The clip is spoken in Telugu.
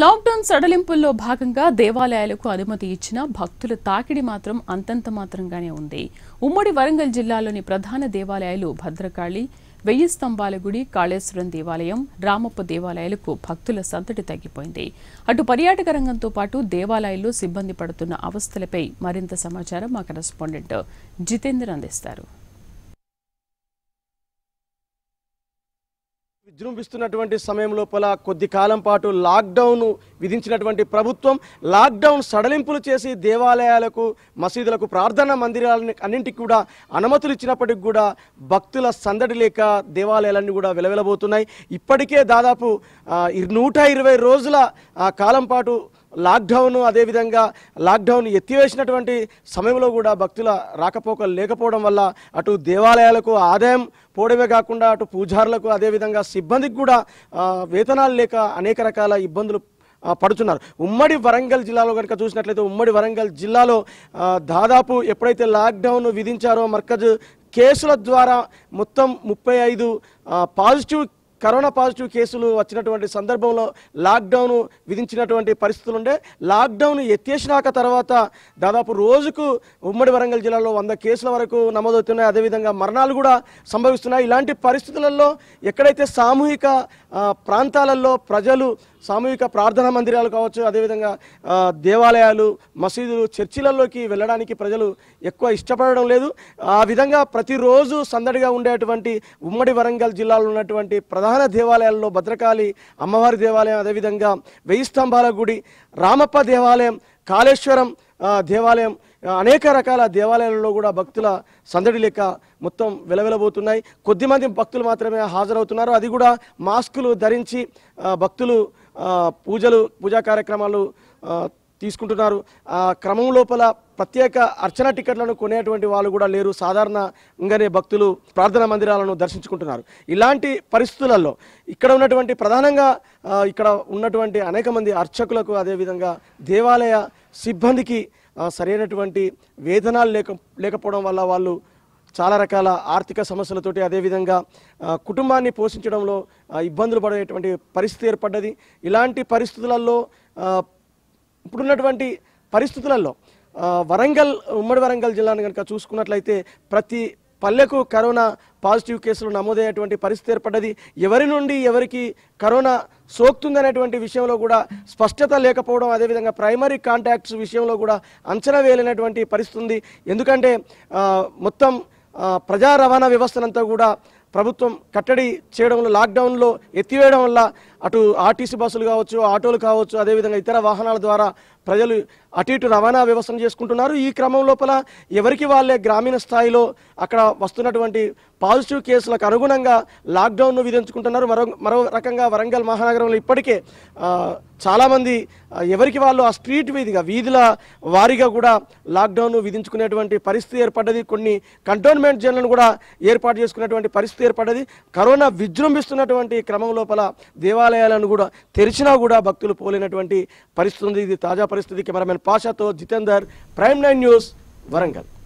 లాక్డౌన్ సడలింపుల్లో భాగంగా దేవాలయాలకు అనుమతి ఇచ్చిన భక్తుల తాకిడి మాత్రం అంతంత మాత్రంగానే ఉంది ఉమ్మడి వరంగల్ జిల్లాలోని ప్రధాన దేవాలయాలు భద్రకాళి వెయ్యి స్తంభాల గుడి కాళేశ్వరం దేవాలయం రామప్ప దేవాలయాలకు భక్తుల సంతటి తగ్గిపోయింది అటు పర్యాటక రంగంతో పాటు దేవాలయాల్లో సిబ్బంది పడుతున్న అవస్థలపై మరింత సమాచారం మా కరెస్పాండెంట్ జితేందర్ అందిస్తారు విజృంభిస్తున్నటువంటి సమయం లోపల కొద్ది కాలం పాటు లాక్డౌన్ విధించినటువంటి ప్రభుత్వం లాక్డౌన్ సడలింపులు చేసి దేవాలయాలకు మసీదులకు ప్రార్థన మందిరాలని అన్నింటికి కూడా అనుమతులు ఇచ్చినప్పటికి కూడా భక్తుల సందడి లేక దేవాలయాలన్నీ కూడా వెలవెలబోతున్నాయి ఇప్పటికే దాదాపు నూట ఇరవై రోజుల కాలం పాటు లాక్డౌన్ అదేవిధంగా లాక్డౌన్ ఎత్తివేసినటువంటి సమయంలో కూడా భక్తుల రాకపోకలు లేకపోవడం వల్ల అటు దేవాలయాలకు ఆదాయం పోవడమే కాకుండా అటు పూజారులకు అదేవిధంగా సిబ్బందికి కూడా వేతనాలు లేక అనేక రకాల ఇబ్బందులు పడుతున్నారు ఉమ్మడి వరంగల్ జిల్లాలో కనుక చూసినట్లయితే ఉమ్మడి వరంగల్ జిల్లాలో దాదాపు ఎప్పుడైతే లాక్డౌన్ విధించారో మర్కజ్ కేసుల ద్వారా మొత్తం ముప్పై ఐదు పాజిటివ్ కరోనా పాజిటివ్ కేసులు వచ్చినటువంటి సందర్భంలో లాక్డౌన్ విధించినటువంటి పరిస్థితులు ఉండే లాక్డౌన్ ఎత్తేసినాక తర్వాత దాదాపు రోజుకు ఉమ్మడి వరంగల్ జిల్లాలో వంద కేసుల వరకు నమోదవుతున్నాయి అదేవిధంగా మరణాలు కూడా సంభవిస్తున్నాయి ఇలాంటి పరిస్థితులలో ఎక్కడైతే సామూహిక ప్రాంతాలలో ప్రజలు సామూహిక ప్రార్థనా మందిరాలు కావచ్చు అదేవిధంగా దేవాలయాలు మసీదులు చర్చిలలోకి వెళ్ళడానికి ప్రజలు ఎక్కువ ఇష్టపడడం లేదు ఆ విధంగా ప్రతిరోజు సందడిగా ఉండేటువంటి ఉమ్మడి వరంగల్ జిల్లాలో ఉన్నటువంటి ప్రధాన ప్రధాన దేవాలయాల్లో భద్రకాళి అమ్మవారి దేవాలయం అదేవిధంగా వెయ్యి స్తంభాల గుడి రామప్ప దేవాలయం కాళేశ్వరం దేవాలయం అనేక రకాల దేవాలయాలలో కూడా భక్తుల సందడి లెక్క మొత్తం వెలవెలబోతున్నాయి కొద్దిమంది భక్తులు మాత్రమే హాజరవుతున్నారు అది కూడా మాస్కులు ధరించి భక్తులు పూజలు పూజా కార్యక్రమాలు తీసుకుంటున్నారు ఆ క్రమం లోపల ప్రత్యేక అర్చన టికెట్లను కొనేటువంటి వాళ్ళు కూడా లేరు సాధారణంగానే భక్తులు ప్రార్థనా మందిరాలను దర్శించుకుంటున్నారు ఇలాంటి పరిస్థితులలో ఇక్కడ ఉన్నటువంటి ప్రధానంగా ఇక్కడ ఉన్నటువంటి అనేక మంది అర్చకులకు అదేవిధంగా దేవాలయ సిబ్బందికి సరైనటువంటి వేదనాలు లేక లేకపోవడం వల్ల వాళ్ళు చాలా రకాల ఆర్థిక సమస్యలతోటి అదేవిధంగా కుటుంబాన్ని పోషించడంలో ఇబ్బందులు పడేటువంటి పరిస్థితి ఏర్పడ్డది ఇలాంటి పరిస్థితులలో ఇప్పుడున్నటువంటి పరిస్థితులలో వరంగల్ ఉమ్మడి వరంగల్ జిల్లాను కనుక చూసుకున్నట్లయితే ప్రతి పల్లెకు కరోనా పాజిటివ్ కేసులు నమోదయ్యేటువంటి పరిస్థితి ఏర్పడ్డది ఎవరి నుండి ఎవరికి కరోనా సోకుతుందనేటువంటి విషయంలో కూడా స్పష్టత లేకపోవడం అదేవిధంగా ప్రైమరీ కాంటాక్ట్స్ విషయంలో కూడా అంచనా వేయలేనటువంటి పరిస్థితి ఉంది ఎందుకంటే మొత్తం ప్రజా రవాణా వ్యవస్థనంతా కూడా ప్రభుత్వం కట్టడి చేయడంలో లాక్డౌన్లో ఎత్తివేయడం వల్ల అటు ఆర్టీసీ బస్సులు కావచ్చు ఆటోలు కావచ్చు అదేవిధంగా ఇతర వాహనాల ద్వారా ప్రజలు అటు ఇటు రవాణా వ్యవస్థను చేసుకుంటున్నారు ఈ క్రమం లోపల ఎవరికి వాళ్ళే గ్రామీణ స్థాయిలో అక్కడ వస్తున్నటువంటి పాజిటివ్ కేసులకు అనుగుణంగా లాక్డౌన్ను విధించుకుంటున్నారు మరో మరో రకంగా వరంగల్ మహానగరంలో ఇప్పటికే చాలామంది ఎవరికి వాళ్ళు ఆ స్ట్రీట్ వీధిగా వీధుల వారీగా కూడా లాక్డౌన్ను విధించుకునేటువంటి పరిస్థితి ఏర్పడ్డది కొన్ని కంటోన్మెంట్ జోన్లను కూడా ఏర్పాటు చేసుకునేటువంటి పరిస్థితి ఏర్పడ్డది కరోనా విజృంభిస్తున్నటువంటి క్రమం లోపల దేవాలయ దేవాలయాలను కూడా తెరిచినా కూడా భక్తులు పోలేనటువంటి పరిస్థితి ఇది తాజా పరిస్థితి కెమెరామెన్ పాషాతో Jitender prime nine news Warangal